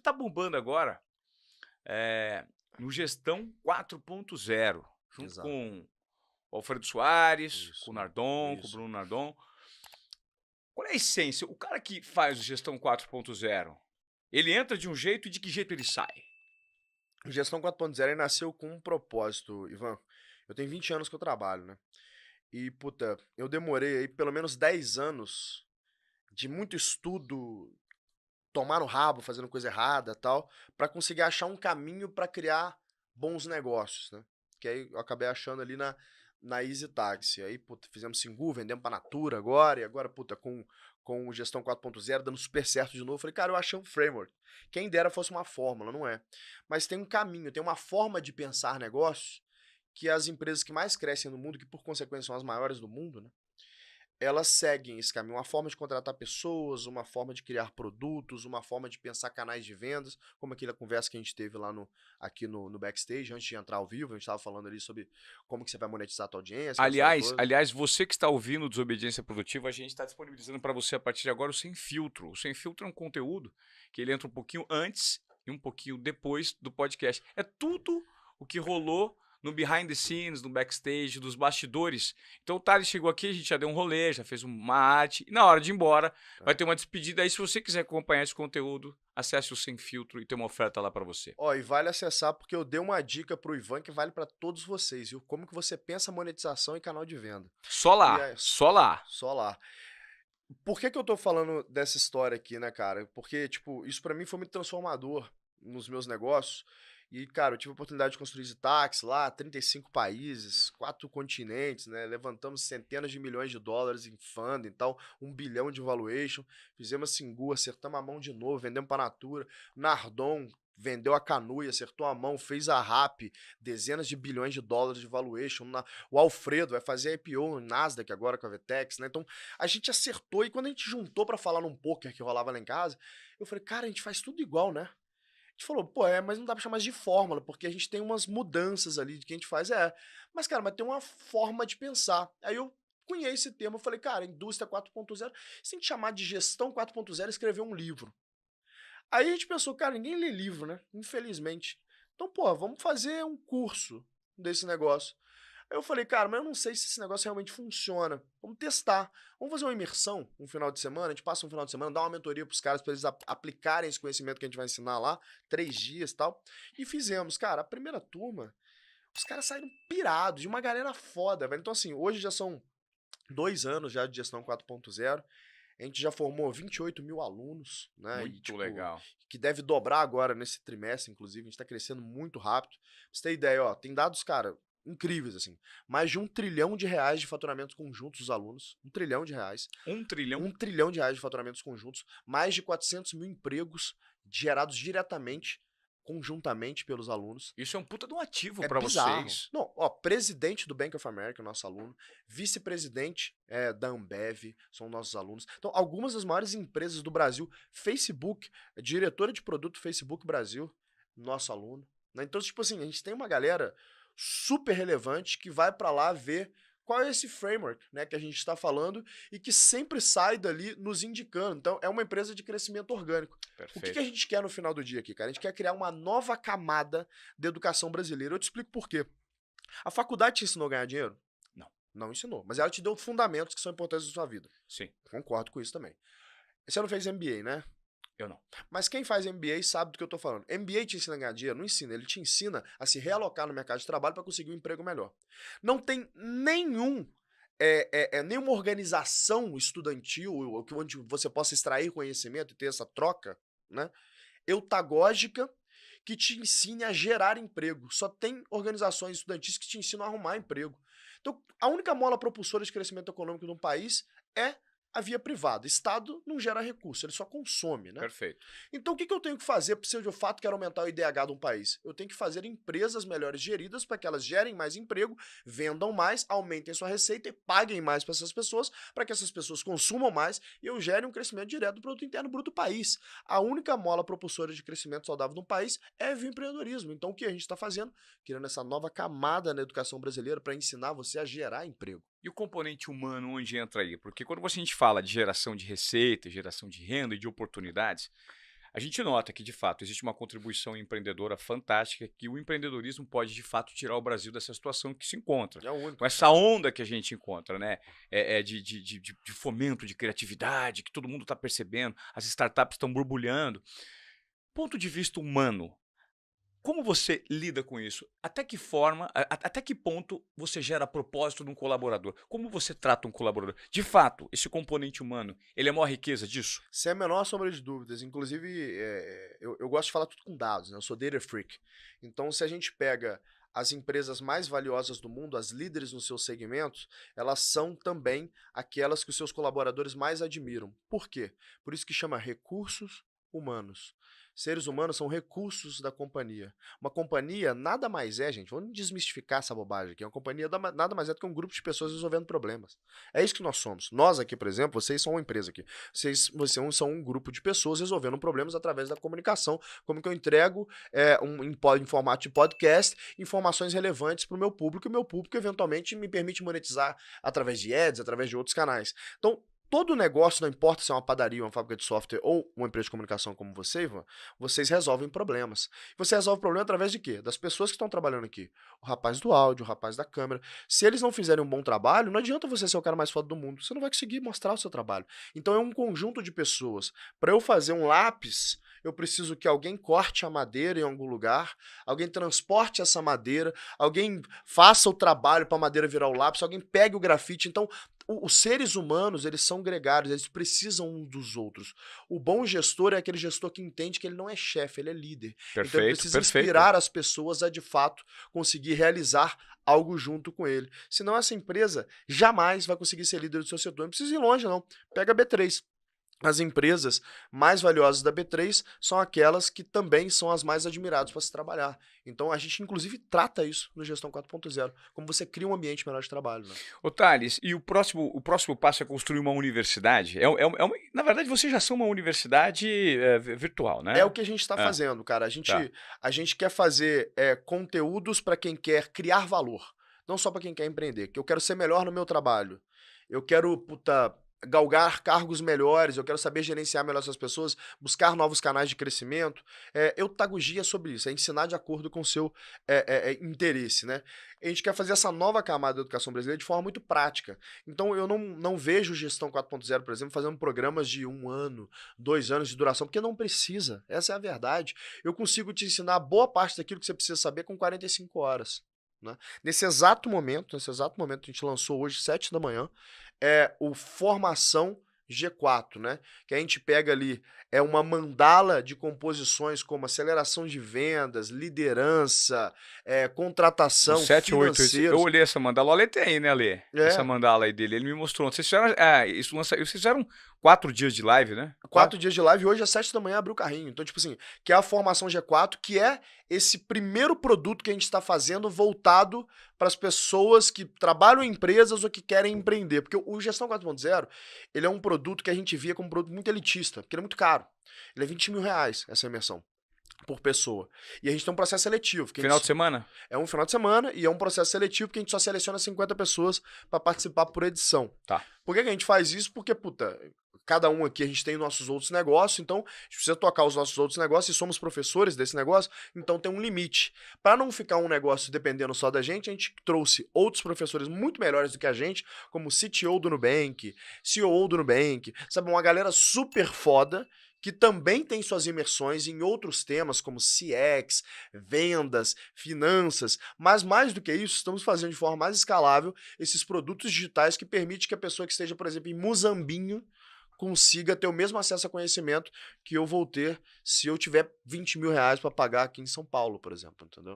que tá bombando agora é no Gestão 4.0, junto Exato. com o Alfredo Soares, isso, com o Nardon, isso. com o Bruno Nardon. Qual é a essência? O cara que faz o Gestão 4.0, ele entra de um jeito e de que jeito ele sai? O Gestão 4.0 nasceu com um propósito, Ivan. Eu tenho 20 anos que eu trabalho, né? E, puta, eu demorei aí pelo menos 10 anos de muito estudo tomar no rabo fazendo coisa errada tal, para conseguir achar um caminho para criar bons negócios, né? Que aí eu acabei achando ali na, na Easy Taxi. Aí, puta, fizemos Singu, vendemos pra Natura agora, e agora, puta, com, com gestão 4.0 dando super certo de novo. Falei, cara, eu achei um framework. Quem dera fosse uma fórmula, não é. Mas tem um caminho, tem uma forma de pensar negócios que as empresas que mais crescem no mundo, que por consequência são as maiores do mundo, né? elas seguem esse caminho. Uma forma de contratar pessoas, uma forma de criar produtos, uma forma de pensar canais de vendas, como aquela conversa que a gente teve lá no, aqui no, no backstage, antes de entrar ao vivo, a gente estava falando ali sobre como que você vai monetizar a sua audiência. Aliás, aliás você que está ouvindo Desobediência Produtiva, a gente está disponibilizando para você a partir de agora o Sem Filtro. O Sem Filtro é um conteúdo que ele entra um pouquinho antes e um pouquinho depois do podcast. É tudo o que rolou no behind the scenes, no backstage, dos bastidores. Então o Thales chegou aqui, a gente já deu um rolê, já fez uma arte. E na hora de ir embora, tá. vai ter uma despedida. Aí, se você quiser acompanhar esse conteúdo, acesse o Sem Filtro e tem uma oferta lá para você. Ó, e vale acessar porque eu dei uma dica pro Ivan que vale para todos vocês, viu? Como que você pensa monetização e canal de venda. Só lá, é... só lá. Só lá. Por que que eu tô falando dessa história aqui, né, cara? Porque, tipo, isso para mim foi muito transformador nos meus negócios. E, cara, eu tive a oportunidade de construir táxi lá, 35 países, quatro continentes, né? Levantamos centenas de milhões de dólares em fundo, então, um bilhão de valuation. Fizemos a Singu, acertamos a mão de novo, vendemos para a Natura. Nardon vendeu a canuia acertou a mão, fez a RAP, dezenas de bilhões de dólares de valuation. Na... o Alfredo vai fazer a IPO no Nasdaq agora com a Vetex, né? Então, a gente acertou e quando a gente juntou para falar num poker que rolava lá em casa, eu falei, cara, a gente faz tudo igual, né? gente falou, pô, é, mas não dá pra chamar de fórmula, porque a gente tem umas mudanças ali de que a gente faz, é. Mas, cara, mas tem uma forma de pensar. Aí eu cunhei esse termo, eu falei, cara, indústria 4.0, se a gente chamar de gestão 4.0, escrever um livro. Aí a gente pensou, cara, ninguém lê livro, né? Infelizmente. Então, pô, vamos fazer um curso desse negócio. Aí eu falei, cara, mas eu não sei se esse negócio realmente funciona. Vamos testar. Vamos fazer uma imersão um final de semana. A gente passa um final de semana, dá uma mentoria para os caras para eles aplicarem esse conhecimento que a gente vai ensinar lá, três dias tal. E fizemos, cara, a primeira turma, os caras saíram pirados, de uma galera foda, velho. Então, assim, hoje já são dois anos já de gestão 4.0. A gente já formou 28 mil alunos, né? Muito e, tipo, legal. Que deve dobrar agora nesse trimestre, inclusive. A gente está crescendo muito rápido. Pra você ter ideia, ó, tem dados, cara, incríveis, assim. Mais de um trilhão de reais de faturamento conjuntos dos alunos. Um trilhão de reais. Um trilhão? Um trilhão de reais de faturamentos conjuntos. Mais de 400 mil empregos gerados diretamente, conjuntamente pelos alunos. Isso é um puta de um ativo é para vocês. Não, ó, presidente do Bank of America, nosso aluno. Vice-presidente é, da Ambev, são nossos alunos. Então, algumas das maiores empresas do Brasil. Facebook, é diretora de produto Facebook Brasil, nosso aluno. Né? Então, tipo assim, a gente tem uma galera super relevante que vai para lá ver qual é esse framework né, que a gente está falando e que sempre sai dali nos indicando. Então, é uma empresa de crescimento orgânico. Perfeito. O que, que, a gente quer no final do dia aqui, cara? A gente quer criar uma nova camada de educação brasileira. Eu te explico por quê. A faculdade te ensinou a ganhar dinheiro? Não. Não ensinou. Mas ela te deu fundamentos que são importantes na sua vida. Sim. Concordo com isso também. Você não fez MBA, né? Eu não. Mas quem faz MBA sabe do que eu tô falando. MBA te ensina a ganhar dinheiro? Não ensina. Ele te ensina a se realocar no mercado de trabalho para conseguir um emprego melhor. Não tem nenhum é, é, é, nenhuma organização estudantil onde você possa extrair conhecimento e ter essa troca né, eutagógica que te ensine a gerar emprego. Só tem organizações estudantis que te ensinam a arrumar emprego. Então, a única mola propulsora de crescimento econômico de um país é a via privada. Estado não gera recurso, ele só consome, né? Perfeito. Então, o que, que eu tenho que fazer para ser de fato quero aumentar o IDH de um país? Eu tenho que fazer empresas melhores geridas para que elas gerem mais emprego, vendam mais, aumentem sua receita e paguem mais para essas pessoas, para que essas pessoas consumam mais e eu gere um crescimento direto do produto interno bruto do país. A única mola propulsora de crescimento saudável de um país é o empreendedorismo. Então, o que a gente está fazendo? Criando essa nova camada na educação brasileira para ensinar você a gerar emprego. E o componente humano, onde entra aí? Porque quando a gente fala de geração de receita, geração de renda e de oportunidades, a gente nota que, de fato, existe uma contribuição empreendedora fantástica que o empreendedorismo pode, de fato, tirar o Brasil dessa situação que se encontra. É único, Com essa onda que a gente encontra, né? É, é de, de, de, de fomento, de criatividade, que todo mundo está percebendo, as startups estão borbulhando. Ponto de vista humano, como você lida com isso? Até que forma, a, até que ponto você gera propósito de um colaborador? Como você trata um colaborador? De fato, esse componente humano, ele é a maior riqueza disso? Sem a menor sombra de dúvidas. Inclusive, é, eu, eu, gosto de falar tudo com dados, né? Eu sou data freak. Então, se a gente pega as empresas mais valiosas do mundo, as líderes nos seus segmentos, elas são também aquelas que os seus colaboradores mais admiram. Por quê? Por isso que chama recursos humanos. Seres humanos são recursos da companhia. Uma companhia nada mais é, gente, vamos desmistificar essa bobagem aqui. Uma companhia nada mais é do que um grupo de pessoas resolvendo problemas. É isso que nós somos. Nós aqui, por exemplo, vocês são uma empresa aqui. Vocês, vocês são um grupo de pessoas resolvendo problemas através da comunicação. Como que eu entrego é, um, em, em formato de podcast informações relevantes para o meu público e o meu público eventualmente me permite monetizar através de ads, através de outros canais. Então, todo negócio, não importa se é uma padaria, uma fábrica de software ou uma empresa de comunicação como você, Ivan, vocês resolvem problemas. Você resolve problema através de quê? Das pessoas que estão trabalhando aqui. O rapaz do áudio, o rapaz da câmera. Se eles não fizerem um bom trabalho, não adianta você ser o cara mais foda do mundo. Você não vai conseguir mostrar o seu trabalho. Então é um conjunto de pessoas. Para eu fazer um lápis, eu preciso que alguém corte a madeira em algum lugar, alguém transporte essa madeira, alguém faça o trabalho para a madeira virar o lápis, alguém pegue o grafite. Então, os seres humanos, eles são gregários, eles precisam uns dos outros. O bom gestor é aquele gestor que entende que ele não é chefe, ele é líder. Perfeito, então ele precisa perfeito. inspirar as pessoas a, de fato, conseguir realizar algo junto com ele. Senão essa empresa jamais vai conseguir ser líder do seu setor. Não precisa ir longe, não. Pega a B3. As empresas mais valiosas da B3 são aquelas que também são as mais admiradas para se trabalhar. Então a gente, inclusive, trata isso no Gestão 4.0, como você cria um ambiente melhor de trabalho. Né? Ô, Thales, e o próximo, o próximo passo é construir uma universidade? É, é, é uma, na verdade, vocês já são uma universidade é, virtual, né? É o que a gente está é. fazendo, cara. A tá. gente, tá. a gente quer fazer eh, conteúdos para quem quer criar valor, não só para quem quer empreender. Que eu quero ser melhor no meu trabalho. Eu quero, puta galgar cargos melhores, eu quero saber gerenciar melhor essas pessoas, buscar novos canais de crescimento. É, eu tagugia sobre isso, é ensinar de acordo com o seu é, é, interesse, né? A gente quer fazer essa nova camada da educação brasileira de forma muito prática. Então, eu não, não vejo gestão 4.0, por exemplo, fazendo programas de um ano, dois anos de duração, porque não precisa. Essa é a verdade. Eu consigo te ensinar boa parte daquilo que você precisa saber com 45 horas. Né? Nesse exato momento, nesse exato momento, a gente lançou hoje, 7 da manhã, é o Formação G4, né? Que a gente pega ali, é uma mandala de composições como aceleração de vendas, liderança, é, contratação, 7, 8, 8, Eu olhei essa mandala, olha tem aí, né, Lê? É. Essa mandala aí dele, ele me mostrou. Vocês fizeram, é, isso, vocês fizeram quatro dias de live, né? Quatro, quatro dias de live, hoje às 7 da manhã abriu o carrinho. Então, tipo assim, que é a formação G4, que é esse primeiro produto que a gente está fazendo voltado para as pessoas que trabalham em empresas ou que querem empreender. Porque o Gestão 4.0, ele é um produto que a gente via como um produto muito elitista, porque ele é muito caro. Ele é 20 mil reais, essa imersão por pessoa. E a gente tem um processo seletivo. Que final gente... de semana? É um final de semana e é um processo seletivo que a gente só seleciona 50 pessoas para participar por edição. Tá. Por que, que, a gente faz isso? Porque, puta, cada um aqui a gente tem nossos outros negócios, então a gente precisa tocar os nossos outros negócios e somos professores desse negócio, então tem um limite. Para não ficar um negócio dependendo só da gente, a gente trouxe outros professores muito melhores do que a gente, como CTO do Nubank, CEO do Nubank, sabe, uma galera super foda que também tem suas imersões em outros temas como CX, vendas, finanças, mas mais do que isso, estamos fazendo de forma mais escalável esses produtos digitais que permite que a pessoa que esteja, por exemplo, em Muzambinho, consiga ter o mesmo acesso a conhecimento que eu vou ter se eu tiver 20 mil reais para pagar aqui em São Paulo, por exemplo, entendeu?